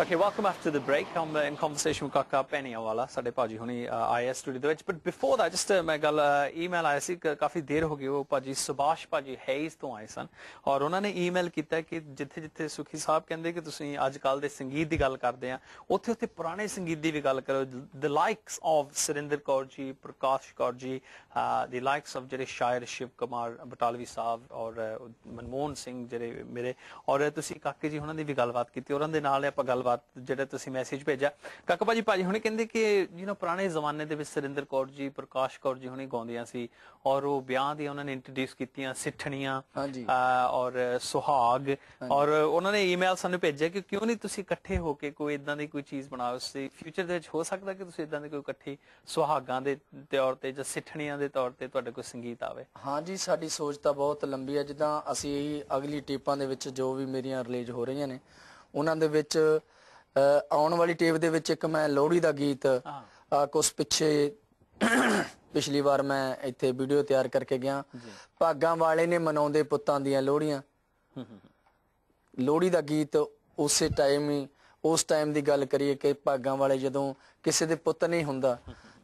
Okay, welcome after the break. I'm uh, in conversation with Kaka Penia wala ਸਾਡੇ ਭਾਜੀ ਹੁਣੀ ਆਏ studio ਦੇ ਵਿੱਚ ਬਟ ਬਿਫੋਰ ਦਾ ਜਸਟ ਮੈਂ ਗੱਲ ਈਮੇਲ ਆਇਆ ਸੀ ਕਾਫੀ ਦੇਰ ਹੋ ਗਈ ਉਹ ਭਾਜੀ ਸੁਭਾਸ਼ ਭਾਜੀ ਹੈਜ਼ ਤੋਂ ਆਏ ਸਨ ਔਰ ਉਹਨਾਂ ਨੇ ਈਮੇਲ ਕੀਤਾ ਕਿ ਜਿੱਥੇ ਜਿੱਥੇ ਸੁਖੀ ਸਾਹਿਬ ਕਹਿੰਦੇ ਕਿ ਤੁਸੀਂ ਅੱਜ ਕੱਲ ਦੇ ਸੰਗੀਤ ਦੀ ਗੱਲ ਕਰਦੇ ਆ ਉੱਥੇ ਉੱਥੇ ਪੁਰਾਣੇ ਸੰਗੀਤ ਦੀ ਵੀ ਗੱਲ ਕਰੋ the likes of Surinder Kaur ji Prakash Kaur ਜੀ ਦ ਲਾਈਕਸ ਆਫ ਜਿਹੜੇ ਸ਼ਾਇਰ ਸ਼ਿਵ ਕੁਮਾਰ ਬਟਾਲਵੀ ਸਾਹਿਬ ਔਰ ਮਨਮੋਹਨ ਸਿੰਘ ਜਿਹੜੇ ਮੇਰੇ ਔਰ ਤੁਸੀਂ ਕਾਕੇ ਜੀ ਉਹਨਾਂ ਦੀ ਵੀ ਗੱਲਬਾਤ ਕੀਤੀ ਉਹਨਾਂ ਦੇ ਨਾਲ ਆਪਾਂ ਗੱਲ ਗੱਲਬਾਤ ਜਿਹੜਾ ਤੁਸੀਂ ਮੈਸੇਜ ਭੇਜਿਆ ਕਾਕਾ ਭਾਜੀ ਭਾਜੀ ਹੁਣੇ ਕਹਿੰਦੇ ਕਿ ਜਿਹਨਾਂ ਪੁਰਾਣੇ ਜ਼ਮਾਨੇ ਦੇ ਵਿੱਚ ਸਰਿੰਦਰ ਕੌਰ ਜੀ ਪ੍ਰਕਾਸ਼ ਕੌਰ ਜੀ ਹੁਣੇ ਗਾਉਂਦੀਆਂ ਸੀ ਔਰ ਉਹ ਵਿਆਹ ਦੀ ਉਹਨਾਂ ਨੇ ਇੰਟਰੋਡਿਊਸ ਕੀਤੀਆਂ ਸਿੱਠਣੀਆਂ ਔਰ ਸੁਹਾਗ ਔਰ ਉਹਨਾਂ ਨੇ ਈਮੇਲ ਸਾਨੂੰ ਭੇਜਿਆ ਕਿ ਕਿਉਂ ਨਹੀਂ ਤੁਸੀਂ ਇਕੱਠੇ ਹੋ ਕੇ ਕੋਈ ਇਦਾਂ ਦੀ ਕੋਈ ਚੀਜ਼ ਬਣਾਓ ਸੀ ਫਿਊਚਰ ਦੇ ਵਿੱਚ ਹੋ ਸਕਦਾ ਕਿ ਤੁਸੀਂ ਇਦਾਂ ਦੇ ਕੋਈ ਇਕੱਠੇ ਸੁਹਾਗਾਂ ਦੇ ਤੌਰ ਤੇ ਜਾਂ ਸਿੱਠਣੀਆਂ ਦੇ ਤੌਰ ਤੇ ਤੁਹਾਡੇ ਕੋਈ ਸੰਗੀਤ ਆਵੇ ਹਾਂਜੀ ਸਾਡੀ ਸੋਚ ਤਾਂ ਬਹੁਤ ਲੰਬੀ ਹੈ ਜਿੱਦਾਂ ਅਸੀਂ ਅਗਲੀ ਟੇਪਾਂ ਦੇ ਵਿੱਚ ਜੋ ਵੀ ਮੇਰੀਆਂ ਰਿਲੀਜ਼ ਹੋ ਰਹੀਆਂ ਨੇ ਉਹਨਾਂ ਦੇ ਵਿੱਚ ਆਉਣ ਵਾਲੀ ਟੇਪ ਦੇ ਵਿੱਚ ਇੱਕ ਮੈਂ ਲੋਹੜੀ ਦਾ ਗੀਤ ਕੁਝ ਪਿੱਛੇ ਪਿਛਲੀ ਵਾਰ ਮੈਂ ਇੱਥੇ ਵੀਡੀਓ ਤਿਆਰ ਕਰਕੇ ਗਿਆ ਭਾਗਾ ਵਾਲੇ ਨੇ ਮਨਾਉਂਦੇ ਪੁੱਤਾਂ ਦੀਆਂ ਲੋਹੜੀਆਂ ਲੋਹੜੀ ਦਾ ਗੀਤ ਉਸੇ ਟਾਈਮ ਹੀ ਉਸ ਟਾਈਮ ਦੀ ਗੱਲ ਕਰੀਏ ਕਿ ਭਾਗਾ ਵਾਲੇ ਜਦੋਂ ਕਿਸੇ ਦੇ ਪੁੱਤ ਨਹੀਂ ਹੁੰਦਾ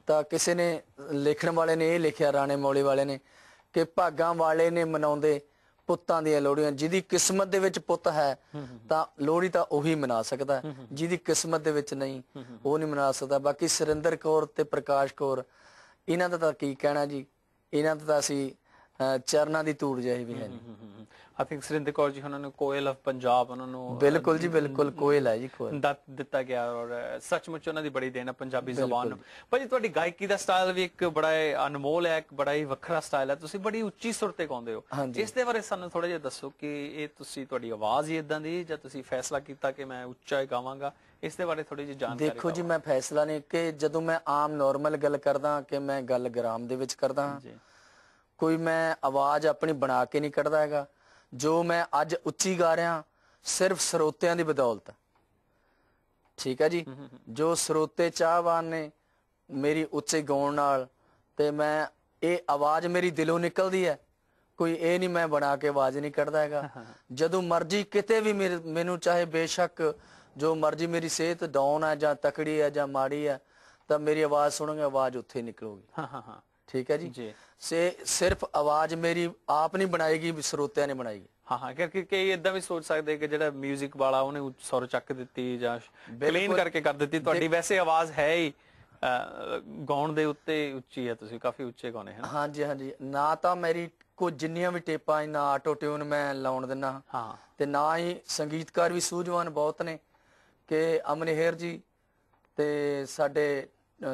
ਤਾਂ ਕਿਸੇ ਨੇ ਲਿਖਣ ਵਾਲੇ ਨੇ ਇਹ ਲਿਖਿਆ ਰਾਣੇ ਮੌਲੇ ਵਾਲੇ ਨੇ ਕਿ ਭਾਗਾ ਵਾਲੇ ਨੇ ਮਨਾਉਂਦੇ ਪੁੱਤਾਂ ਦੀਆਂ ਲੋੜੀਆਂ ਜਿਹਦੀ ਕਿਸਮਤ ਦੇ ਵਿੱਚ ਪੁੱਤ ਹੈ ਤਾਂ ਲੋੜੀ ਤਾਂ ਉਹੀ ਮਨਾ ਸਕਦਾ ਜਿਹਦੀ ਕਿਸਮਤ ਦੇ ਵਿੱਚ ਨਹੀਂ ਉਹ ਨਹੀਂ ਮਨਾ ਸਕਦਾ ਬਾਕੀ ਸਰਿੰਦਰ ਕੌਰ ਤੇ ਪ੍ਰਕਾਸ਼ ਕੌਰ ਇਹਨਾਂ ਦਾ ਤਾਂ ਕੀ ਕਹਿਣਾ ਜੀ ਇਹਨਾਂ ਦਾ ਤਾਂ ਅਸੀਂ ਚਰਨਾਂ ਦੀ ਤੂੜ ਜਾਈ ਵੀ ਹੈ ਆਈ ਥਿੰਕ ਸਰਿੰਦਰ ਕੌਰ ਜੀ ਉਹਨਾਂ ਨੂੰ ਕੋਇਲ ਆਫ ਪੰਜਾਬ ਉਹਨਾਂ ਨੂੰ ਬਿਲਕੁਲ ਜੀ ਬਿਲਕੁਲ ਕੋਇਲ ਹੈ ਜੀ ਕੋਇਲ ਦੱਤ ਦਿੱਤਾ ਗਿਆ ਔਰ ਸੱਚਮੁੱਚ ਉਹਨਾਂ ਦੀ ਬੜੀ ਦੇਣ ਹੈ ਪੰਜਾਬੀ ਜ਼ਬਾਨ ਨੂੰ ਭਾਜੀ ਤੁਹਾਡੀ ਗਾਇਕੀ ਦਾ ਸਟਾਈਲ ਵੀ ਇੱਕ ਬੜਾ ਅਨਮੋਲ ਹੈ ਇੱਕ ਬੜਾ ਹੀ ਵੱਖਰਾ ਸਟਾਈਲ ਹੈ ਤੁਸੀਂ ਬੜੀ ਉੱਚੀ ਸੁਰ ਤੇ ਗਾਉਂਦੇ ਹੋ ਇਸ ਦੇ ਬਾਰੇ ਸਾਨੂੰ ਥੋੜਾ ਜਿਹਾ ਦੱਸੋ ਕਿ ਇਹ ਤੁਸੀਂ ਤੁਹਾਡੀ ਆਵਾਜ਼ ਹੀ ਇਦਾਂ ਦੀ ਜਾਂ ਤੁਸੀਂ ਫੈਸਲਾ ਕੀਤਾ ਕਿ ਮੈਂ ਉੱਚਾ ਹੀ ਗਾਵਾਂਗਾ ਇਸ ਦੇ ਬਾਰੇ ਥੋੜੀ ਜਿਹੀ ਜਾਣਕਾਰੀ ਦੇਖੋ ਜੀ ਮੈਂ ਫੈਸਲਾ ਨਹੀਂ ਕਿ ਜਦੋਂ ਮੈਂ ਆਮ ਨਾਰਮਲ ਗੱਲ ਕਰਦਾ ਕਿ ਮੈਂ ਗੱਲ ਗ੍ਰਾਮ ਦੇ ਵਿੱਚ ਕਰਦਾ ਹਾਂ ਕੋਈ ਮੈਂ ਆਵਾਜ਼ ਆਪਣੀ ਬਣਾ ਕੇ ਨਹੀਂ ਕੱਢਦਾ ਹੈਗਾ ਜੋ ਮੈਂ ਅੱਜ ਉੱਚੀ ਗਾ ਰਿਹਾ ਸਿਰਫ ਸਰੋਤਿਆਂ ਦੀ ਬਦੌਲਤ ਠੀਕ ਹੈ ਜੀ ਜੋ ਸਰੋਤੇ ਚਾਹਵਾਨ ਨੇ ਮੇਰੀ ਉੱਚੇ ਗਾਉਣ ਨਾਲ ਤੇ ਮੈਂ ਇਹ ਆਵਾਜ਼ ਮੇਰੀ ਦਿਲੋਂ ਨਿਕਲਦੀ ਹੈ ਕੋਈ ਇਹ ਨਹੀਂ ਮੈਂ ਬਣਾ ਕੇ ਆਵਾਜ਼ ਨਹੀਂ ਕੱਢਦਾ ਹੈਗਾ ਜਦੋਂ ਮਰਜ਼ੀ ਕਿਤੇ ਵੀ ਮੈਨੂੰ ਚਾਹੇ ਬੇਸ਼ੱਕ ਜੋ ਮਰਜ਼ੀ ਮੇਰੀ ਸਿਹਤ ਡਾਊਨ ਹੈ ਜਾਂ ਤਕੜੀ ਹੈ ਜਾਂ ਮਾੜੀ ਹੈ ਤਾਂ ਮੇਰੀ ਆਵਾਜ਼ ਸੁਣੋਗੇ ਆਵਾਜ਼ ਉੱਥੇ ਨਿਕਲੂਗੀ ਹਾਂ ਹਾਂ ਹਾਂ ਠੀਕ ਹੈ ਜੀ ਸੇ ਸਿਰਫ ਆਵਾਜ਼ ਮੇਰੀ ਆਪ ਨਹੀਂ ਬਣਾਏਗੀ ਸਰੋਤਿਆਂ ਨੇ ਬਣਾਈ ਹਾਂ ਹਾਂ ਕਿ ਕਿ ਇਦਾਂ ਵੀ ਸੋਚ ਸਕਦੇ ਕਿ ਜਿਹੜਾ 뮤직 ਵਾਲਾ ਉਹਨੇ ਸੁਰ ਚੱਕ ਦਿੱਤੀ ਜਾਂ ਕਲੀਨ ਕਰਕੇ ਕਰ ਦਿੱਤੀ ਤੁਹਾਡੀ ਵੈਸੇ ਆਵਾਜ਼ ਹੈ ਹੀ ਗਾਉਣ ਦੇ ਉੱਤੇ ਉੱਚੀ ਹੈ ਤੁਸੀਂ ਕਾਫੀ ਉੱਚੇ ਗਾਉਨੇ ਜੀ ਹਾਂਜੀ ਹਾਂਜੀ ਨਾ ਤਾਂ ਮੇਰੀ ਕੋ ਜਿੰਨੀਆਂ ਵੀ ਟੇਪਾਂ ਨਾ ਆਟੋ ਟਿਊਨ ਮੈਂ ਲਾਉਣ ਦਿੰਨਾ ਹਾਂ ਤੇ ਨਾ ਹੀ ਸੰਗੀਤਕਾਰ ਵੀ ਸੂਝਵਾਨ ਬਹੁਤ ਨੇ ਕਿ ਅਮਨਹਿਰ ਜੀ ਤੇ ਸਾਡੇ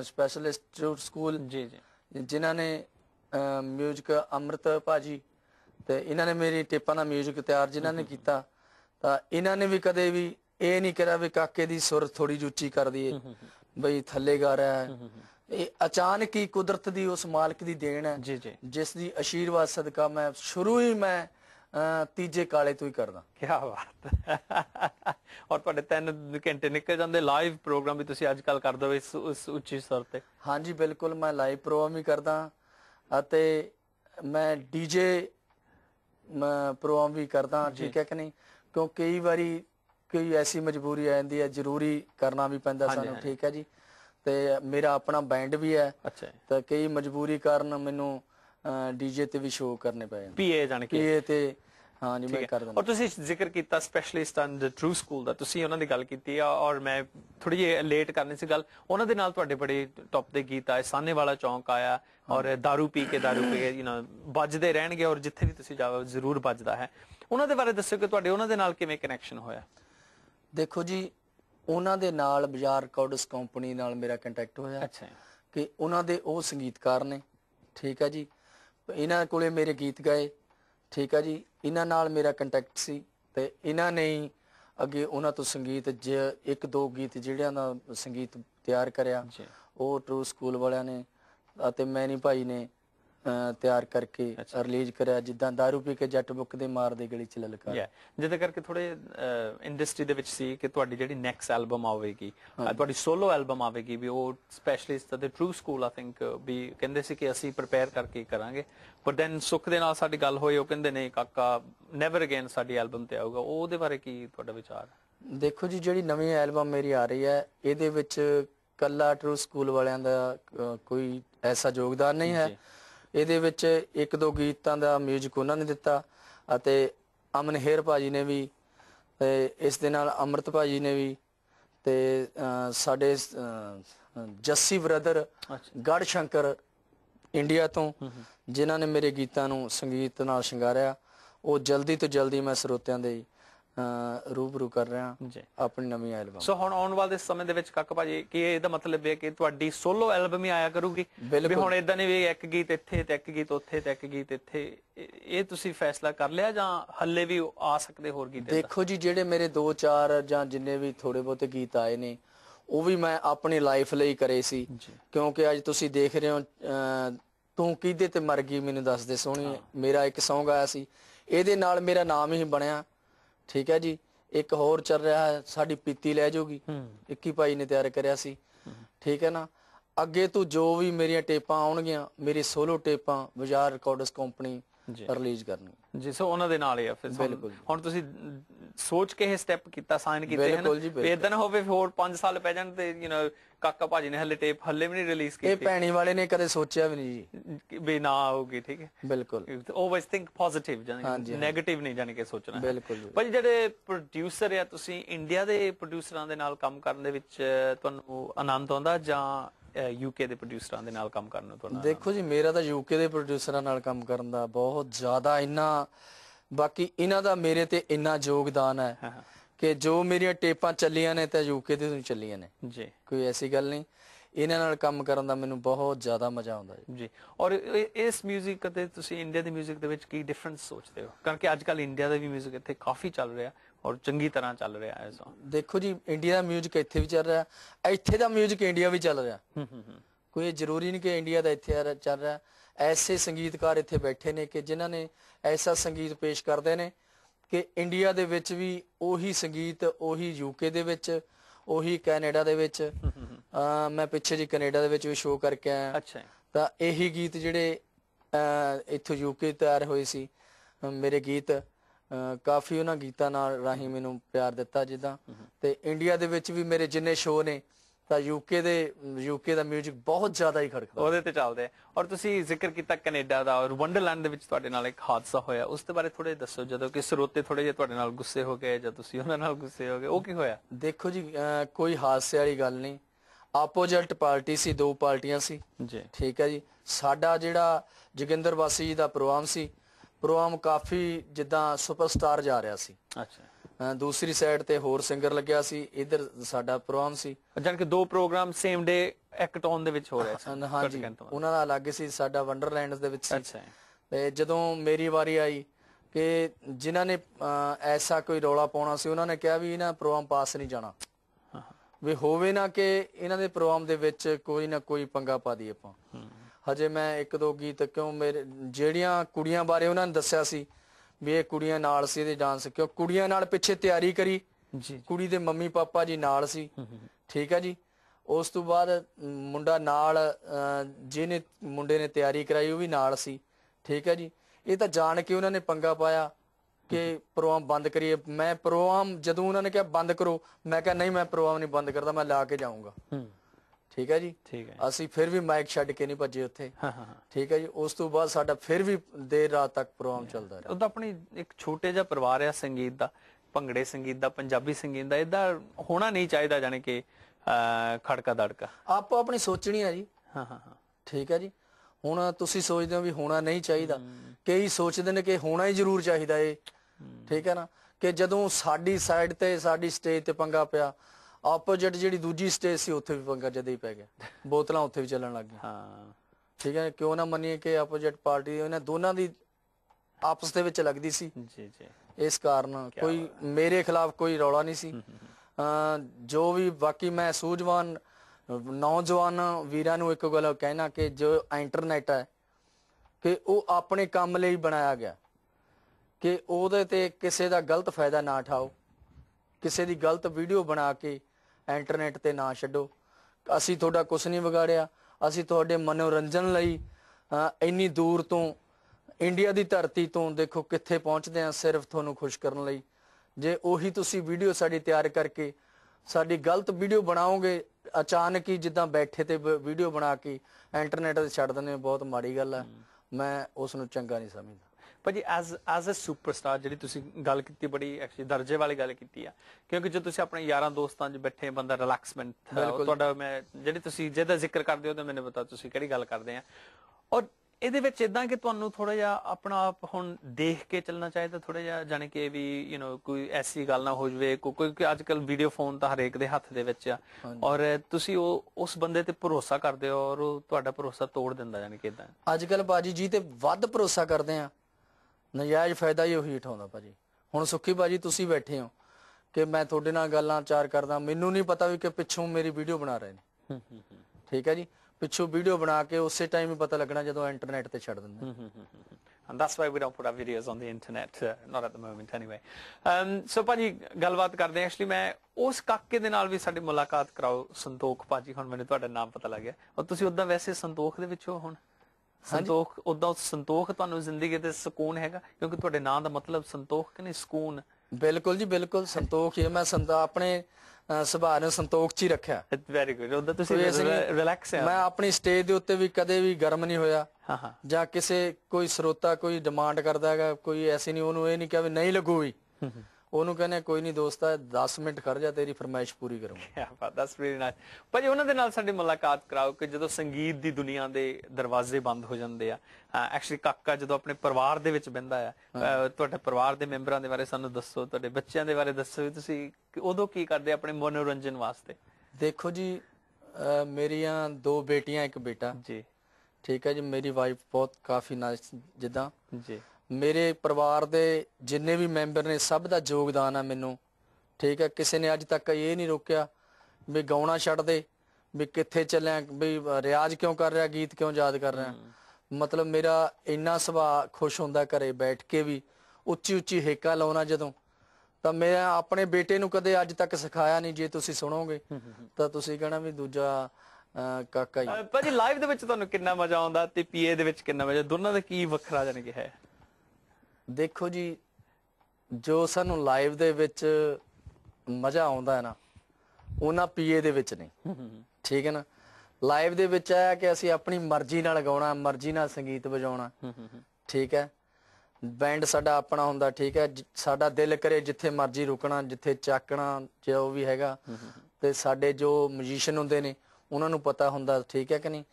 ਸਪੈਸ਼ਲਿਸਟ ਸਕੂਲ ਜੀ ਜੀ ਜਿਨ੍ਹਾਂ ਨੇ ਮਿਊਜ਼ਿਕ ਅੰਮ੍ਰਿਤ ਭਾਜੀ ਤੇ ਇਹਨਾਂ ਨੇ ਮੇਰੀ ਟੇਪਾਂ ਦਾ ਮਿਊਜ਼ਿਕ ਤਿਆਰ ਜਿਨ੍ਹਾਂ ਨੇ ਕੀਤਾ ਤਾਂ ਇਹਨਾਂ ਨੇ ਵੀ ਕਦੇ ਵੀ ਇਹ ਨਹੀਂ ਕਿਹਾ ਵੀ ਕਾਕੇ ਦੀ ਸੁਰ ਥੋੜੀ ਜੁੱਚੀ ਕਰ ਦਈਏ ਬਈ ਥੱਲੇ ਗਾ ਰਿਹਾ ਹੈ ਇਹ ਅਚਾਨਕ ਹੀ ਕੁਦਰਤ ਦੀ ਉਸ ਮਾਲਕ ਦੀ ਦੇਣ ਹੈ ਜਿਸ ਦੀ ਅਸ਼ੀਰਵਾਦ ਸਦਕਾ ਮੈਂ ਸ਼ੁਰੂ ਹੀ ਮੈਂ ਤੀਜੇ ਕਾਲੇ ਤੋਂ ਹੀ ਕਰਦਾ ਕੀ ਬਾਤ ਔਰ ਤੁਹਾਡੇ 3 ਘੰਟੇ ਨਿਕਲ ਜਾਂਦੇ ਲਾਈਵ ਪ੍ਰੋਗਰਾਮ ਵੀ ਤੁਸੀਂ ਅੱਜ ਕੱਲ ਕਰਦੇ ਹੋ ਇਸ ਉੱਚੀ ਸਰ ਤੇ ਹਾਂਜੀ ਬਿਲਕੁਲ ਮੈਂ ਲਾਈਵ ਪ੍ਰੋਗਰਾਮ ਵੀ ਕਰਦਾ ਅਤੇ ਮੈਂ ਡੀਜੇ ਮੈਂ ਪ੍ਰੋਗਰਾਮ ਵੀ ਕਰਦਾ ਠੀਕ ਹੈ ਕਿ ਨਹੀਂ ਕਿਉਂਕਿ ਕਈ ਵਾਰੀ ਕੋਈ ਐਸੀ ਮਜਬੂਰੀ ਆ ਜਾਂਦੀ ਹੈ ਜ਼ਰੂਰੀ ਕਰਨਾ ਵੀ ਪੈਂਦਾ ਸਾਨੂੰ ਠੀਕ ਹੈ ਜੀ ਤੇ ਮੇਰਾ ਆਪਣਾ ਬੈਂਡ ਵੀ ਹੈ ਤਾਂ ਕਈ ਮਜਬੂਰੀ ਕਾਰਨ ਮੈਨੂੰ ਡੀਜੇ ਤੇ ਵੀ ਸ਼ੋਅ ਕਰਨੇ ਪਏ ਪੀਏ ਜਾਣ ਕੇ ਪੀਏ ਤੇ ਹਾਂ ਜੀ ਮੈਂ ਕਰ ਦਿੰਦਾ ਔਰ ਤੁਸੀਂ ਜ਼ਿਕਰ ਕੀਤਾ ਸਪੈਸ਼ਲਿਸਟ ਦ ਟਰੂ ਸਕੂਲ ਦਾ ਤੁਸੀਂ ਉਹਨਾਂ ਦੀ ਗੱਲ ਕੀਤੀ ਆ ਔਰ ਮੈਂ ਥੋੜੀ ਜਿਹੀ ਲੇਟ ਕਰਨੀ ਸੀ ਗੱਲ ਉਹਨਾਂ ਦੇ ਨਾਲ ਤੁਹਾਡੇ ਬੜੇ ਟੌਪ ਦੇ ਗੀਤ ਆਏ ਸਾਨੇ ਵਾਲਾ ਚੌਂਕ ਆਇਆ ਔਰ दारू ਪੀ ਕੇ दारू ਪੀ ਕੇ ਯੂ نو ਵੱਜਦੇ ਰਹਿਣਗੇ ਔਰ ਜਿੱਥੇ ਵੀ ਤੁਸੀਂ ਜਾਓ ਜ਼ਰੂਰ ਵੱਜਦਾ ਹੈ ਉਹਨਾਂ ਦੇ ਬਾਰੇ ਦੱਸੋ ਕਿ ਤੁਹਾਡੇ ਉਹਨਾਂ ਦੇ ਨਾਲ ਕਿਵੇਂ ਕਨੈਕਸ਼ਨ ਹੋਇਆ ਦੇਖੋ ਜੀ ਉਹਨਾਂ ਦੇ ਨਾਲ ਬਾਜ਼ਾਰ ਰਿਕਾਰਡਸ ਕੰਪਨੀ ਨਾਲ ਮੇਰਾ ਕੰਟੈਕਟ ਹੋਇਆ ਅੱਛਾ ਕਿ ਉਹਨਾਂ ਦੇ ਉਹ ਸੰਗੀਤਕਾਰ ਨੇ ਠੀਕ ਹੈ ਜੀ ਇਹਨਾਂ ਕੋਲੇ ਮੇਰੇ ਗੀਤ ਗਏ ਠੀਕ ਆ ਜੀ ਇਹਨਾਂ ਨਾਲ ਮੇਰਾ ਕੰਟੈਕਟ ਸੀ ਤੇ ਇਹਨਾਂ ਨੇ ਅੱਗੇ ਉਹਨਾਂ ਤੋਂ ਸੰਗੀਤ ਜ ਇੱਕ ਦੋ ਗੀਤ ਜਿਹੜਿਆਂ ਦਾ ਸੰਗੀਤ ਤਿਆਰ ਕਰਿਆ ਉਹ ਟਰੂ ਸਕੂਲ ਵਾਲਿਆਂ ਨੇ ਅਤੇ ਮੈਨੀ ਭਾਈ ਨੇ ਤਿਆਰ ਕਰਕੇ ਰਿਲੀਜ਼ ਕਰਿਆ ਜਿੱਦਾਂ दारू ਪੀ ਕੇ ਜੱਟ ਬੁੱਕ ਦੇ ਮਾਰ ਦੇ ਗਲੀ ਚ ਲਲਕਾਰ ਜਿਹਦੇ ਕਰਕੇ ਥੋੜੇ ਇੰਡਸਟਰੀ ਦੇ ਵਿੱਚ ਸੀ ਕਿ ਤੁਹਾਡੀ ਜਿਹੜੀ ਨੈਕਸਟ ਐਲਬਮ ਆਵੇਗੀ ਤੁਹਾਡੀ ਸੋਲੋ ਐਲਬਮ ਆਵੇਗੀ ਵੀ ਉਹ ਸਪੈਸ਼ਲਿਸਟ ਤੇ ਟਰੂ ਸਕੂਲ ਆ ਥਿੰਕ ਵੀ ਕਹਿੰਦੇ ਸੀ ਕਿ ਅਸੀਂ ਪ੍ਰਪੇਅਰ ਕਰਕੇ ਕਰਾਂਗੇ ਪਰ ਦੈਨ ਸੁੱਖ ਦੇ ਨਾਲ ਸਾਡੀ ਗੱਲ ਹੋਈ ਉਹ ਕਹਿੰਦੇ ਨੇ ਕਾਕਾ ਨੈਵਰ ਅਗੇਨ ਸਾਡੀ ਐਲਬਮ ਤੇ ਆਊਗਾ ਉਹਦੇ ਬਾਰੇ ਕੀ ਤੁਹਾਡਾ ਵਿਚਾਰ ਦੇਖੋ ਜੀ ਜਿਹੜੀ ਨਵੀਂ ਐਲਬਮ ਮੇਰੀ ਆ ਰਹੀ ਹੈ ਇਹਦੇ ਵਿੱਚ ਕੱਲਾ ਟਰੂ ਸਕੂਲ ਵਾਲਿਆਂ ਦਾ ਕੋਈ ਐਸਾ ਯੋਗਦਾਨ ਨਹੀਂ ਹੈ ਇਹਦੇ ਵਿੱਚ ਇੱਕ ਦੋ ਗੀਤਾਂ ਦਾ 뮤직 ਉਹਨਾਂ ਨੇ ਦਿੱਤਾ ਅਤੇ ਅਮਨ ਹੇਰ ਭਾਜੀ ਨੇ ਵੀ ਤੇ ਇਸ ਦੇ ਨਾਲ ਅਮਰਤ ਭਾਜੀ ਨੇ ਵੀ ਤੇ ਸਾਡੇ ਜੱਸੀ ਬ੍ਰਦਰ ਗੜ ਸ਼ੰਕਰ ਇੰਡੀਆ ਤੋਂ ਜਿਨ੍ਹਾਂ ਨੇ ਮੇਰੇ ਗੀਤਾਂ ਨੂੰ ਸੰਗੀਤ ਨਾਲ ਸ਼ਿੰਗਾਰਿਆ ਉਹ ਜਲਦੀ ਤੋਂ ਜਲਦੀ ਮੈਂ ਸਰੋਤਿਆਂ ਦੇ ਰੂਬਰੂ ਕਰ ਰਿਹਾ ਆਪਣੀ ਨਵੀਂ ਐਲਬਮ ਸੋ ਹੁਣ ਆਉਣ ਵਾਲੇ ਸਮੇਂ ਦੇ ਵਿੱਚ ਕੱਕ ਭਾਜੀ ਕਿ ਇਹਦਾ ਮਤਲਬ ਇਹ ਕਿ ਤੁਹਾਡੀ ਸੋਲੋ ਐਲਬਮ ਹੀ ਆਇਆ ਕਰੂਗੀ ਵੀ ਹੁਣ ਇਦਾਂ ਨਹੀਂ ਵੀ ਇੱਕ ਗੀਤ ਇੱਥੇ ਤੇ ਇੱਕ ਗੀਤ ਉੱਥੇ ਤੇ ਇੱਕ ਗੀਤ ਇੱਥੇ ਇਹ ਤੁਸੀਂ ਫੈਸਲਾ ਕਰ ਲਿਆ ਜਾਂ ਹੱਲੇ ਵੀ ਆ ਸਕਦੇ ਹੋਰ ਗੀਤ ਦੇਖੋ ਜੀ ਜਿਹੜੇ ਮੇਰੇ 2-4 ਜਾਂ ਜਿੰਨੇ ਵੀ ਥੋੜੇ ਬਹੁਤੇ ਗੀਤ ਆਏ ਨੇ ਉਹ ਵੀ ਮੈਂ ਆਪਣੀ ਲਾਈਫ ਲਈ ਕਰੇ ਸੀ ਕਿਉਂਕਿ ਅੱਜ ਤੁਸੀਂ ਦੇਖ ਰਹੇ ਹੋ ਤੂੰ ਕਿਹਦੇ ਤੇ ਮਰ ਗਈ ਮੈਨੂੰ ਦੱਸ ਦੇ ਸੋਹਣੀ ਮੇਰਾ ਇੱਕ ਸੌਂਗ ਆਇਆ ਸੀ ਇਹਦੇ ਨਾਲ ਮੇਰਾ ਨਾਮ ਹੀ ਬਣਿਆ ਠੀਕ ਹੈ ਜੀ ਇੱਕ ਹੋਰ ਚੱਲ ਰਿਹਾ ਹੈ ਸਾਡੀ ਪੀਤੀ ਲੈ ਜਾਊਗੀ ਇੱਕੀ ਭਾਈ ਨੇ ਤਿਆਰ ਕਰਿਆ ਸੀ ਠੀਕ ਹੈ ਨਾ ਅੱਗੇ ਤੋਂ ਜੋ ਵੀ ਮੇਰੀਆਂ ਟੇਪਾਂ ਆਉਣਗੀਆਂ ਮੇਰੀ ਸੋਲੋ ਟੇਪਾਂ ਬਾਜ਼ਾਰ ਰਿਕਾਰਡਸ ਕੰਪਨੀ ਰਿਲੀਜ਼ ਕਰਨੀ ਜੀ ਸੋ ਉਹਨਾਂ ਦੇ ਨਾਲ ਹੀ ਆ ਫਿਰ ਹੁਣ ਤੁਸੀਂ ਸੋਚ ਕੇ ਇਹ ਸਟੈਪ ਕੀਤਾ ਸਾਈਨ ਕੀਤੇ ਹਨ ਬੇਦਨ ਹੋਵੇ ਹੋਰ 5 ਸਾਲ ਪੈ ਜਾਣ ਤੇ ਯੂ نو ਕਾਕਾ ਭਾਜੀ ਨੇ ਹੱਲੇ ਟੇਪ ਹੱਲੇ ਵੀ ਨਹੀਂ ਰਿਲੀਜ਼ ਕੀਤੀ ਇਹ ਪੈਣੀ ਵਾਲੇ ਨੇ ਕਦੇ ਸੋਚਿਆ ਵੀ ਨਹੀਂ ਜੀ ਵੀ ਨਾ ਆਉਗੀ ਠੀਕ ਹੈ ਬਿਲਕੁਲ ਆਲਵੇਸ ਥਿੰਕ ਪੋਜ਼ਿਟਿਵ ਜਾਨੀ ਨੈਗੇਟਿਵ ਨਹੀਂ ਜਾਨੀ ਕਿ ਸੋਚਣਾ ਬਿਲਕੁਲ ਭਾਜੀ ਜਿਹੜੇ ਪ੍ਰੋਡਿਊਸਰ ਆ ਤੁਸੀਂ ਇੰਡੀਆ ਦੇ ਪ੍ਰੋਡਿਊਸਰਾਂ ਦੇ ਨਾਲ ਕੰਮ ਕਰਨ ਦੇ ਵਿੱਚ ਤੁਹਾਨੂੰ ਆਨੰਦ ਆਉਂਦਾ ਜਾਂ ਯੂਕੇ ਦੇ ਪ੍ਰੋਡਿਊਸਰਾਂ ਦੇ ਨਾਲ ਕੰਮ ਕਰਨ ਨੂੰ ਤੁਹਾਨੂੰ ਦੇਖੋ ਜੀ ਮੇਰਾ ਤਾਂ ਯੂਕੇ ਦੇ ਪ੍ਰੋਡਿਊਸਰਾਂ ਨਾਲ ਕੰਮ ਕਰਨ ਦਾ ਬਹੁਤ ਜ਼ਿਆਦਾ ਇੰਨਾ ਬਾਕੀ ਇਹਨਾਂ ਦਾ ਮੇਰੇ ਤੇ ਇੰਨਾ ਯੋਗਦਾਨ ਹੈ ਕਿ ਜੋ ਮੇਰੀਆਂ ਟੇਪਾਂ ਚੱਲੀਆਂ ਨੇ ਤੇ ਯੂਕੇ ਦੇ ਤੋਂ ਚੱਲੀਆਂ ਨੇ ਜੀ ਕੋਈ ਐਸੀ ਗੱਲ ਨਹੀਂ ਇਹਨਾਂ ਨਾਲ ਕੰਮ ਕਰਨ ਦਾ ਮੈਨੂੰ ਬਹੁਤ ਜ਼ਿਆਦਾ ਮਜ਼ਾ ਆਉਂਦਾ ਜੀ ਜੀ ਔਰ ਇਸ 뮤직 ਤੇ ਤੁਸੀਂ ਇੰਡੀਆ ਦੇ 뮤직 ਦੇ ਵਿੱਚ ਕੀ ਡਿਫਰੈਂਸ ਸੋਚਦੇ ਹੋ ਕਿਉਂਕਿ ਅੱਜ ਕੱਲ ਇੰਡੀਆ ਦਾ ਵੀ 뮤직 ਇੱਥੇ ਕਾਫੀ ਚੱਲ ਰਿਹਾ ਔਰ ਚੰਗੀ ਤਰ੍ਹਾਂ ਚੱਲ ਰਿਹਾ ਹੈ ਦੇਖੋ ਜੀ ਇੰਡੀਆ ਦਾ 뮤직 ਇੱਥੇ ਵੀ ਚੱਲ ਰਿਹਾ ਇੱਥੇ ਦਾ 뮤직 ਇੰਡੀਆ ਵੀ ਚੱਲ ਰਿਹਾ ਹੂੰ ਹੂੰ ਕੋਈ ਇਹ ਜ਼ਰੂਰੀ ਨਹੀਂ ਕਿ ਇੰਡੀਆ ਦਾ ਇੱਥੇ ਚੱਲ ਰਿਹਾ ਐਸੇ ਸੰਗੀਤਕਾਰ ਇੱਥੇ ਬੈਠੇ ਨੇ ਕਿ ਜਿਨ੍ਹਾਂ ਨੇ ਐਸਾ ਸੰਗੀਤ ਪੇਸ਼ ਕਰਦੇ ਨੇ ਕਿ ਇੰਡੀਆ ਦੇ ਵਿੱਚ ਵੀ ਉਹੀ ਸੰਗੀਤ ਉਹੀ ਯੂਕੇ ਦੇ ਵਿੱਚ ਉਹੀ ਕੈਨੇਡਾ ਦੇ ਵਿੱਚ ਮੈਂ ਪਿੱਛੇ ਜੀ ਕੈਨੇਡਾ ਦੇ ਵਿੱਚ ਵੀ ਸ਼ੋਅ ਕਰਕੇ ਆਇਆ ਅੱਛਾ ਤਾਂ ਇਹੀ ਗੀਤ ਜਿਹੜੇ ਇੱਥੋਂ ਯੂਕੇ ਤਿਆਰ ਹੋਏ ਸੀ ਮੇਰੇ ਗੀਤ ਕਾਫੀ ਉਹਨਾਂ ਗੀਤਾਂ ਨਾਲ ਰਾਹੀ ਮੈਨੂੰ ਪਿਆਰ ਦਿੱਤਾ ਜਿੱਦਾਂ ਤੇ ਇੰਡੀਆ ਦੇ ਵਿੱਚ ਵੀ ਮੇਰੇ ਜਿੰਨੇ ਸ਼ੋਅ ਨੇ ਤਾਂ ਯੂਕੇ ਦੇ ਯੂਕੇ ਦਾ 뮤직 ਬਹੁਤ ਜ਼ਿਆਦਾ ਹੀ ਖੜਕਦਾ ਉਹਦੇ ਤੇ ਚੱਲਦੇ ਔਰ ਤੁਸੀਂ ਜ਼ਿਕਰ ਕੀਤਾ ਕੈਨੇਡਾ ਦਾ ਔਰ ਵੰਡਰਲੈਂਡ ਦੇ ਵਿੱਚ ਤੁਹਾਡੇ ਨਾਲ ਇੱਕ ਹਾਦਸਾ ਹੋਇਆ ਉਸ ਦੇ ਬਾਰੇ ਥੋੜੇ ਦੱਸੋ ਜਦੋਂ ਕਿ ਸਰੋਤੇ ਥੋੜੇ ਜਿਹਾ ਤੁਹਾਡੇ ਨਾਲ ਗੁੱਸੇ ਹੋ ਗਏ ਜਾਂ ਤੁਸੀਂ ਉਹਨਾਂ ਨਾਲ ਗੁੱਸੇ ਹੋ ਗਏ ਉਹ ਕੀ ਹੋਇਆ ਦੇਖੋ ਜੀ ਕੋਈ ਹਾਦਸੇ ਵਾਲੀ ਗੱਲ ਨਹੀਂ ਆਪੋਜੀਟ ਪਾਰਟੀ ਸੀ ਦੋ ਪਾਰਟੀਆਂ ਸੀ ਜੀ ਠੀਕ ਹੈ ਜੀ ਸਾਡਾ ਜਿਹੜਾ ਜਗਿੰਦਰ ਵਾਸੀ ਜੀ ਦਾ ਪ੍ਰੋਗਰਾਮ ਸੀ ਪ੍ਰੋਗਰਾਮ ਕਾਫੀ ਜਿੱਦਾਂ ਸੁਪਰਸਟਾਰ ਜਾ ਰਿਹਾ ਸੀ ਅੱਛਾ ਦੂਸਰੀ ਸਾਈਡ ਤੇ ਹੋਰ ਸਿੰਗਰ ਲੱਗਿਆ ਸੀ ਇਧਰ ਸਾਡਾ ਪ੍ਰੋਗਰਾਮ ਸੀ ਜਾਨ ਕਿ ਦੋ ਪ੍ਰੋਗਰਾਮ ਸੇਮ ਡੇ ਐਕਟੋਨ ਦੇ ਵਿੱਚ ਹੋ ਰਿਹਾ ਸੀ ਹਾਂਜੀ ਉਹਨਾਂ ਦਾ ਅਲੱਗ ਸੀ ਸਾਡਾ ਵੰਡਰਲੈਂਡਸ ਦੇ ਵਿੱਚ ਸੀ ਤੇ ਜਦੋਂ ਮੇਰੀ ਵਾਰੀ ਆਈ ਕਿ ਜਿਨ੍ਹਾਂ ਨੇ ਐਸਾ ਕੋਈ ਰੋਲਾ ਪਾਉਣਾ ਸੀ ਉਹਨਾਂ ਨੇ ਕਿਹਾ ਵੀ ਇਹਨਾਂ ਪ੍ਰੋਗਰਾਮ ਪਾਸ ਨਹੀਂ ਜਾਣਾ ਵੀ ਹੋਵੇ ਨਾ ਕਿ ਇਹਨਾਂ ਦੇ ਪ੍ਰੋਗਰਾਮ ਦੇ ਵਿੱਚ ਕੋਈ ਨਾ ਕੋਈ ਪੰਗਾ ਪਾ ਦੀ ਆਪਾਂ ਹਜੇ ਮੈਂ ਇੱਕ ਦੋ ਗੀਤ ਕਿਉਂ ਮੇਰੇ ਜਿਹੜੀਆਂ ਕੁੜੀਆਂ ਬਾਰੇ ਉਹਨਾਂ ਨੇ ਦੱਸਿਆ ਸੀ ਵੀ ਇਹ ਕੁੜੀਆਂ ਨਾਲ ਸੀ ਇਹਦੇ ਡਾਂਸ ਕਿਉਂ ਕੁੜੀਆਂ ਨਾਲ ਪਿੱਛੇ ਤਿਆਰੀ ਕਰੀ ਜੀ ਕੁੜੀ ਦੇ ਮੰਮੀ ਪਾਪਾ ਜੀ ਨਾਲ ਸੀ ਠੀਕ ਹੈ ਜੀ ਉਸ ਤੋਂ ਬਾਅਦ ਮੁੰਡਾ ਨਾਲ ਜਿਹਨੇ ਮੁੰਡੇ ਨੇ ਤਿਆਰੀ ਕਰਾਈ ਉਹ ਵੀ ਨਾਲ ਸੀ ਠੀਕ ਹੈ ਜੀ ਇਹ ਤਾਂ ਜਾਣ ਕੇ ਉਹਨਾਂ ਨੇ ਪੰਗਾ ਪਾਇਆ ਕਿ ਪ੍ਰੋਗਰਾਮ ਬੰਦ ਕਰੀਏ ਮੈਂ ਪ੍ਰੋਗਰਾਮ ਜਦੋਂ ਉਹਨਾਂ ਨੇ ਕਿਹਾ ਬੰਦ ਕਰੋ ਮੈਂ ਕਿਹਾ ਨਹੀਂ ਮੈਂ ਪ੍ਰੋਗਰਾਮ ਨਹੀਂ ਬੰਦ ਕਰਦਾ ਮੈਂ ਲਾ ਕੇ ਜਾਊਂਗਾ ਠੀਕ ਹੈ ਜੀ ਠੀਕ ਹੈ ਅਸੀਂ ਫਿਰ ਵੀ ਮਾਈਕ ਛੱਡ ਕੇ ਨਹੀਂ ਭੱਜੇ ਉੱਥੇ ਹਾਂ ਹਾਂ ਠੀਕ ਹੈ ਜੀ ਉਸ ਤੋਂ ਬਾਅਦ ਸਾਡਾ ਫਿਰ ਵੀ ਦੇਰ ਰਾਤ ਤੱਕ ਪ੍ਰੋਗਰਾਮ ਚੱਲਦਾ ਰਿਹਾ ਉਹਦਾ ਆਪਣੀ ਇੱਕ ਛੋਟੇ ਜਿਹਾ ਪਰਿਵਾਰ ਆ ਸੰਗੀਤ ਦਾ ਭੰਗੜੇ ਸੰਗੀਤ ਦਾ ਪੰਜਾਬੀ ਸੰਗੀਤ ਦਾ ਇਹਦਾ ਹੋਣਾ ਨਹੀਂ ਚਾਹੀਦਾ ਜਾਨੀ ਕਿ ਖੜਕਾ ਦੜਕਾ ਆਪੋ ਆਪਣੀ ਸੋਚਣੀ ਹੈ ਜੀ ਹਾਂ ਹਾਂ ਠੀਕ ਹੈ ਜੀ ਹੁਣ ਤੁਸੀਂ ਸੋਚਦੇ ਹੋ ਵੀ ਹੋਣਾ ਨਹੀਂ ਚਾਹੀਦਾ ਕਈ ਸੋਚਦੇ ਨੇ ਕਿ ਹੋਣਾ ਹੀ ਜ਼ਰੂਰ ਚਾਹੀਦਾ ਏ ਠੀਕ ਹੈ ਨਾ ਕਿ ਜਦੋਂ ਸਾਡੀ ਸਾਈਡ ਤੇ ਸਾਡੀ ਸਟੇਜ ਤੇ ਪੰਗਾ ਪਿਆ ਆਪੋਜੀਟ ਜਿਹੜੀ ਦੂਜੀ ਸਟੇਜ ਸੀ ਉੱਥੇ ਵੀ ਪੰਗਾ ਜਦੇ ਹੀ ਪੈ ਗਿਆ ਬੋਤਲਾਂ ਉੱਥੇ ਵੀ ਚੱਲਣ ਲੱਗ ਗਈਆਂ ਹਾਂ ਠੀਕ ਹੈ ਕਿਉਂ ਨਾ ਮੰਨੀਏ ਕਿ ਆਪੋਜੀਟ ਪਾਰਟੀ ਇਹਨਾਂ ਦੋਨਾਂ ਦੀ ਆਪਸ ਦੇ ਵਿੱਚ ਲੱਗਦੀ ਸੀ ਜੀ ਜੀ ਇਸ ਕਾਰਨ ਕੋਈ ਮੇਰੇ ਖਿਲਾਫ ਕੋਈ ਰੌਲਾ ਨਹੀਂ ਸੀ ਜੋ ਵੀ ਬਾਕੀ ਮੈਂ ਸੂਝਵਾਨ ਨੌਜਵਾਨ ਵੀਰਾਂ ਨੂੰ ਇੱਕ ਗੱਲ ਕਹਿਣਾ ਕਿ ਜੋ ਇੰਟਰਨੈਟ ਹੈ ਕਿ ਉਹ ਆਪਣੇ ਕੰਮ ਲਈ ਬਣਾਇਆ ਗਿਆ ਕਿ ਉਹਦੇ ਤੇ ਕਿਸੇ ਦਾ ਗਲਤ ਫਾਇਦਾ ਨਾ ਠਾਓ ਕਿਸੇ ਦੀ ਗਲਤ ਵੀਡੀਓ ਬਣਾ ਕੇ ਇੰਟਰਨੈਟ ਤੇ ਨਾ ਛੱਡੋ ਅਸੀਂ ਤੁਹਾਡਾ ਕੁਝ ਨਹੀਂ ਵਿਗਾੜਿਆ ਅਸੀਂ ਤੁਹਾਡੇ ਮਨੋਰੰਜਨ ਲਈ ਇੰਨੀ ਦੂਰ ਤੋਂ ਇੰਡੀਆ ਦੀ ਧਰਤੀ ਤੋਂ ਦੇਖੋ ਕਿੱਥੇ ਪਹੁੰਚਦੇ ਆ ਸਿਰਫ ਤੁਹਾਨੂੰ ਖੁਸ਼ ਕਰਨ ਲਈ ਜੇ ਉਹੀ ਤੁਸੀਂ ਵੀਡੀਓ ਸਾਡੀ ਤਿਆਰ ਕਰਕੇ ਸਾਡੀ ਗਲਤ ਵੀਡੀਓ ਬਣਾਓਗੇ ਅਚਾਨਕ ਹੀ ਜਿੱਦਾਂ ਬੈਠੇ ਤੇ ਵੀਡੀਓ ਬਣਾ ਕੇ ਇੰਟਰਨੈਟ ਤੇ ਛੱਡ ਦਿੰਦੇ ਬਹੁਤ ਮਾੜੀ ਗੱਲ ਹੈ ਮੈਂ ਉਸ ਨੂੰ ਚੰਗਾ ਨਹੀਂ ਸਮਝਦਾ ਭਾਜੀ ਐਜ਼ ਐਜ਼ ਅ ਸੁਪਰਸਟਾਰ ਜਿਹੜੀ ਤੁਸੀਂ ਗੱਲ ਕੀਤੀ ਬੜੀ ਐਕਚੁਅਲੀ ਦਰਜੇ ਵਾਲੀ ਗੱਲ ਕੀਤੀ ਆ ਕਿਉਂਕਿ ਜੇ ਤੁਸੀਂ ਆਪਣੇ ਯਾਰਾਂ ਦੋਸਤਾਂ 'ਚ ਬੈਠੇ ਬੰਦਾ ਰਿਲੈਕਸਮੈਂਟ ਤੁਹਾਡਾ ਮੈਂ ਜਿਹੜੀ ਤੁਸੀਂ ਜਿਹਦਾ ਜ਼ਿਕਰ ਕਰਦੇ ਹੋ ਤਾਂ ਮੈਨੂੰ ਪਤਾ ਤੁਸੀਂ ਕਿਹੜੀ ਗੱਲ ਕਰਦੇ ਆ ਔਰ ਇਹਦੇ ਵਿੱਚ ਇਦਾਂ ਕਿ ਤੁਹਾਨੂੰ ਥੋੜਾ ਜਿਹਾ ਆਪਣਾ ਆਪ ਹੁਣ ਦੇਖ ਕੇ ਚੱਲਣਾ ਚਾਹੀਦਾ ਥੋੜਾ ਜਿਹਾ ਜਾਨੀ ਕਿ ਵੀ ਯੂ نو ਕੋਈ ਐਸੀ ਗੱਲ ਨਾ ਹੋ ਜਵੇ ਕੋਈ ਅੱਜ ਕੱਲ ਵੀਡੀਓ ਫੋਨ ਤਾਂ ਹਰੇਕ ਦੇ ਹੱਥ ਦੇ ਵਿੱਚ ਆ ਔਰ ਤੁਸੀਂ ਉਹ ਉਸ ਬੰਦੇ ਤੇ ਭਰੋਸਾ ਕਰਦੇ ਹੋ ਔਰ ਉਹ ਤੁਹਾਡਾ ਭਰੋਸਾ ਤੋੜ ਦਿੰਦਾ ਜਾਨੀ ਕਿ ਇਦਾਂ ਅੱਜ ਕੱਲ ਬਾਜੀ ਜੀ ਤੇ ਵੱਧ ਭਰੋਸਾ ਕਰਦੇ ਆ ਨਜਾਇਜ਼ ਫਾਇਦਾ ਹੀ ਉਹੀ ਉਠਾਉਂਦਾ ਭਾਜੀ ਹੁਣ ਸੁੱਖੀ ਭਾਜੀ ਤੁਸੀਂ ਬੈਠੇ ਹੋ ਕਿ ਮੈਂ ਤੁਹਾਡੇ ਨਾਲ ਗੱਲਾਂ ਚਾਰ ਕਰਦਾ ਮੈਨੂੰ ਨਹੀਂ ਪਤਾ ਵੀ ਕਿ ਪਿੱਛੋਂ ਮੇਰੀ ਵੀਡੀਓ ਬਣਾ ਰਹੇ ਨੇ ਠੀਕ ਹੈ ਜੀ ਪਿੱਛੋਂ ਵੀਡੀਓ ਬਣਾ ਕੇ ਉਸੇ ਟਾਈਮ ਹੀ ਪਤਾ ਲੱਗਣਾ ਜਦੋਂ ਇੰਟਰਨੈਟ ਤੇ ਛੱਡ ਦਿੰਦੇ and that's why we don't put our videos on the internet uh, not at the moment anyway um so ਭਾਜੀ ਗੱਲਬਾਤ ਕਰਦੇ ਐਕਚੁਅਲੀ ਮੈਂ ਉਸ ਕਾਕੇ ਦੇ ਨਾਲ ਵੀ ਸਾਡੀ ਮੁਲਾਕਾਤ ਕਰਾਓ ਸੰਤੋਖ ਭਾਜੀ ਹੁਣ ਮੈਨੂੰ ਤੁਹਾਡਾ ਨਾਮ ਪਤਾ ਲੱਗ ਗਿਆ ਔਰ ਤੁਸੀਂ ਉਦਾਂ ਵੈਸੇ ਸੰਤੋਖ ਦੇ ਵਿੱਚੋਂ ਹੁਣ ਸੰਤੋਖ ਉਦੋਂ ਸੰਤੋਖ ਤੁਹਾਨੂੰ ਜ਼ਿੰਦਗੀ ਦੇ ਸਕੂਨ ਹੈਗਾ ਕਿਉਂਕਿ ਤੁਹਾਡੇ ਨਾਂ ਦਾ ਮਤਲਬ ਸੰਤੋਖ ਕਿ ਨਹੀਂ ਸਕੂਨ ਬਿਲਕੁਲ ਜੀ ਬਿਲਕੁਲ ਸੰਤੋਖ ਇਹ ਮੈਂ ਸੰਦਾ ਆਪਣੇ ਸੁਭਾਅ ਨੂੰ ਸੰਤੋਖ ਚ ਹੀ ਰੱਖਿਆ ਵੈਰੀ ਗੁੱਡ ਉਹਦਾ ਤੁਸੀਂ ਰਿਲੈਕਸ ਹੈ ਮੈਂ ਆਪਣੀ ਸਟੇਜ ਦੇ ਉੱਤੇ ਵੀ ਕਦੇ ਵੀ ਗਰਮ ਨਹੀਂ ਹੋਇਆ ਜਾਂ ਕਿਸੇ ਕੋਈ ਸਰੋਤਾ ਕੋਈ ਡਿਮਾਂਡ ਕਰਦਾ ਹੈਗਾ ਕੋਈ ਐਸੀ ਨਹੀਂ ਉਹਨੂੰ ਇਹ ਨਹੀਂ ਕਿਹਾ ਵੀ ਨਹੀਂ ਲੱਗੂਗੀ ਉਹਨੂੰ ਕਹਿੰਦੇ ਕੋਈ ਨਹੀਂ ਦੋਸਤਾ 10 ਮਿੰਟ ਖੜ ਜਾ ਤੇਰੀ ਫਰਮਾਇਸ਼ ਪੂਰੀ ਕਰੂੰਗਾ ਕੀ ਬਾਤ 10 ਮਿੰਟ ਨਾਲ ਭਾਜੀ ਉਹਨਾਂ ਦੇ ਨਾਲ ਸਾਡੀ ਮੁਲਾਕਾਤ ਕਰਾਓ ਕਿ ਜਦੋਂ ਸੰਗੀਤ ਦੀ ਦੁਨੀਆ ਦੇ ਦਰਵਾਜ਼ੇ ਬੰਦ ਹੋ ਜਾਂਦੇ ਆ ਐਕਚੁਅਲੀ ਕਾਕਾ ਜਦੋਂ ਆਪਣੇ ਪਰਿਵਾਰ ਦੇ ਵਿੱਚ ਬੰਦਾ ਆ ਤੁਹਾਡੇ ਪਰਿਵਾਰ ਦੇ ਮੈਂਬਰਾਂ ਦੇ ਬਾਰੇ ਸਾਨੂੰ ਦੱਸੋ ਤੁਹਾਡੇ ਬੱਚਿਆਂ ਦੇ ਬਾਰੇ ਦੱਸੋ ਵੀ ਤੁਸੀਂ ਉਦੋਂ ਕੀ ਕਰਦੇ ਆਪਣੇ ਮਨੋਰੰਜਨ ਵਾਸਤੇ ਦੇਖੋ ਜੀ ਮੇਰੀਆਂ ਦੋ ਬੇਟੀਆਂ ਇੱਕ ਬੇਟਾ ਜੀ ਠੀਕ ਹੈ ਜੀ ਮੇਰੀ ਵਾਈਫ ਬਹੁਤ ਕਾਫੀ ਨਾਲ ਜਿੱਦਾਂ ਜੀ ਮੇਰੇ ਪਰਿਵਾਰ ਦੇ ਜਿੰਨੇ ਵੀ ਮੈਂਬਰ ਨੇ ਸਭ ਦਾ ਯੋਗਦਾਨ ਆ ਮੈਨੂੰ ਠੀਕ ਹੈ ਕਿਸੇ ਨੇ ਅੱਜ ਤੱਕ ਇਹ ਨਹੀਂ ਰੋਕਿਆ ਵੀ ਗਾਉਣਾ ਛੱਡ ਦੇ ਵੀ ਕਿੱਥੇ ਚੱਲਿਆ ਵੀ ਰਿਆਜ਼ ਕਿਉਂ ਕਰ ਰਿਹਾ ਗੀਤ ਕਿਉਂ ਯਾਦ ਕਰ ਰਿਹਾ ਮਤਲਬ ਮੇਰਾ ਇੰਨਾ ਸੁਭਾਅ ਖੁਸ਼ ਹੁੰਦਾ ਘਰੇ ਬੈਠ ਕੇ ਵੀ ਉੱਚੀ ਉੱਚੀ ਹੇਕਾ ਲਾਉਣਾ ਜਦੋਂ ਤਾਂ ਮੈਂ ਆਪਣੇ ਬੇਟੇ ਨੂੰ ਕਦੇ ਅੱਜ ਤੱਕ ਸਿਖਾਇਆ ਨਹੀਂ ਜੇ ਤੁਸੀਂ ਸੁਣੋਗੇ ਤਾਂ ਤੁਸੀਂ ਕਹਿਣਾ ਵੀ ਦੂਜਾ ਕਾਕਾ ਹੀ ਭਾਜੀ ਲਾਈਵ ਦੇ ਵਿੱਚ ਤੁਹਾਨੂੰ ਕਿੰਨਾ ਮਜ਼ਾ ਆਉਂਦਾ ਤੇ ਪੀਏ ਦੇ ਵਿੱਚ ਕਿੰਨਾ ਮਜ਼ਾ ਦੋਨਾਂ ਦਾ ਕੀ ਵੱਖਰਾ ਜਾਨੀ ਕੇ ਹੈ ਦੇਖੋ ਜੀ ਜੋ ਸਾਨੂੰ ਲਾਈਵ ਦੇ ਵਿੱਚ ਮਜ਼ਾ ਆਉਂਦਾ ਹੈ ਨਾ ਉਹਨਾਂ ਪੀਏ ਦੇ ਵਿੱਚ ਨਹੀਂ ਠੀਕ ਹੈ ਨਾ ਲਾਈਵ ਦੇ ਵਿੱਚ ਆਇਆ ਕਿ ਅਸੀਂ ਆਪਣੀ ਮਰਜ਼ੀ ਨਾਲ ਗਾਉਣਾ ਮਰਜ਼ੀ ਨਾਲ ਸੰਗੀਤ ਵਜਾਉਣਾ ਠੀਕ ਹੈ ਬੈਂਡ ਸਾਡਾ ਆਪਣਾ ਹੁੰਦਾ ਠੀਕ ਹੈ ਸਾਡਾ ਦਿਲ ਕਰੇ ਜਿੱਥੇ ਮਰਜ਼ੀ ਰੁਕਣਾ ਜਿੱਥੇ ਚੱਕਣਾ ਜੋ ਵੀ ਹੈਗਾ ਤੇ ਸਾਡੇ ਜੋ ਮਿਊਜ਼ੀਸ਼ੀਅਨ ਹੁੰਦੇ ਨੇ ਉਹਨਾਂ ਨੂੰ ਪਤਾ ਹੁੰਦਾ ਠੀਕ ਹੈ ਕਿ ਨਹੀਂ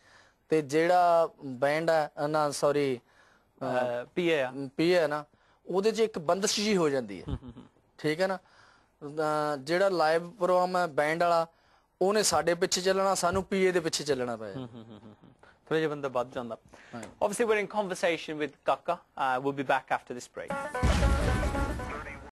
ਤੇ ਜਿਹੜਾ ਬੈਂਡ ਹੈ ਨਾ ਸੌਰੀ ਪੀਏ ਆ ਪੀਏ ਐ ਨਾ ਉਹਦੇ 'ਚ ਇੱਕ ਬੰਦਸ਼ ਜੀ ਹੋ ਜਾਂਦੀ ਹੈ ਠੀਕ ਹੈ ਨਾ ਜਿਹੜਾ ਲਾਈਵ ਪ੍ਰੋਗਰਾਮ ਹੈ ਬੈਂਡ ਵਾਲਾ ਉਹਨੇ ਸਾਡੇ ਪਿੱਛੇ ਚੱਲਣਾ ਸਾਨੂੰ ਪੀਏ ਦੇ ਪਿੱਛੇ ਚੱਲਣਾ ਪਿਆ ਥੋੜਾ ਜਿਹਾ ਬੰਦਾ ਵੱਧ ਜਾਂਦਾ obviously we in conversation with Kaka we'll be back after this break